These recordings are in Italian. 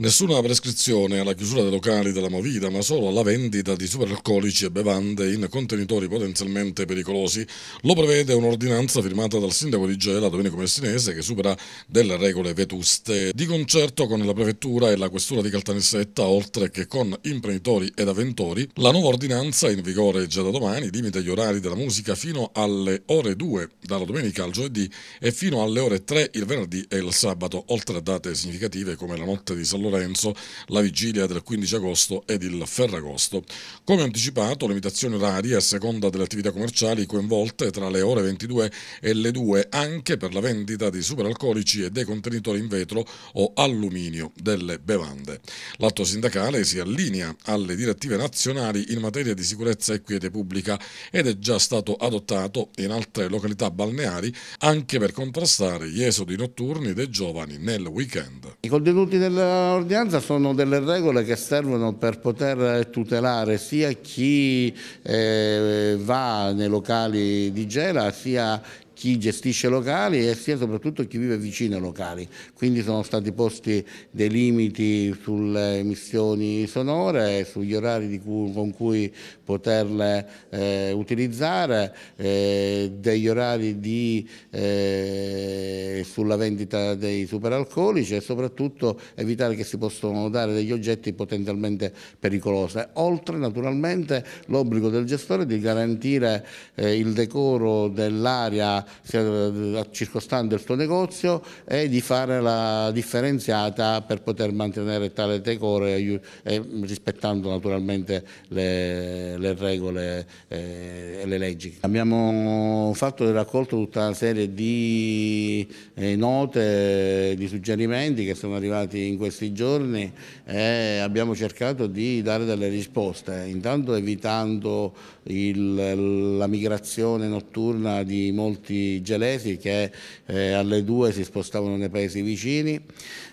Nessuna prescrizione alla chiusura dei locali della Movida, ma solo alla vendita di superalcolici e bevande in contenitori potenzialmente pericolosi. Lo prevede un'ordinanza firmata dal sindaco di Gela, Domenico Messinese, che supera delle regole vetuste. Di concerto con la prefettura e la questura di Caltanissetta, oltre che con imprenditori ed avventori, la nuova ordinanza, in vigore già da domani, limita gli orari della musica fino alle ore 2, dalla domenica al giovedì, e fino alle ore 3 il venerdì e il sabato, oltre a date significative come la notte di San Lorenzo Lorenzo la vigilia del 15 agosto ed il Ferragosto. Come anticipato, limitazioni orarie a seconda delle attività commerciali coinvolte tra le ore 22 e le 2 anche per la vendita di superalcolici e dei contenitori in vetro o alluminio delle bevande. L'atto sindacale si allinea alle direttive nazionali in materia di sicurezza e quiete pubblica ed è già stato adottato in altre località balneari anche per contrastare gli esodi notturni dei giovani nel weekend. I contenuti della ordinanza sono delle regole che servono per poter tutelare sia chi eh, va nei locali di Gela sia chi gestisce locali e sia soprattutto chi vive vicino ai locali. Quindi sono stati posti dei limiti sulle emissioni sonore, sugli orari cui, con cui poterle eh, utilizzare, eh, degli orari di, eh, sulla vendita dei superalcolici e soprattutto evitare che si possano dare degli oggetti potenzialmente pericolosi. Oltre naturalmente l'obbligo del gestore di garantire eh, il decoro dell'area eh, circostante il tuo negozio e di fare la differenziata per poter mantenere tale decore rispettando naturalmente le, le regole eh, e le leggi. Abbiamo fatto e raccolto tutta una serie di eh, note, di suggerimenti che sono arrivati in questi giorni e abbiamo cercato di dare delle risposte, intanto evitando il, la migrazione notturna di molti di gelesi che eh, alle due si spostavano nei paesi vicini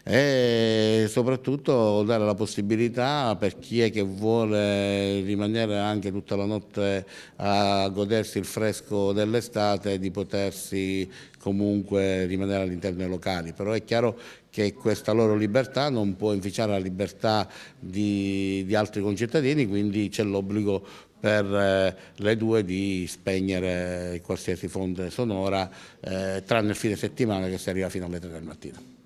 e soprattutto dare la possibilità per chi è che vuole rimanere anche tutta la notte a godersi il fresco dell'estate di potersi comunque rimanere all'interno dei locali, però è chiaro che questa loro libertà non può inficiare la libertà di, di altri concittadini, quindi c'è l'obbligo per eh, le due di spegnere qualsiasi fonte sonora, eh, tranne il fine settimana che si arriva fino alle 3 del mattino.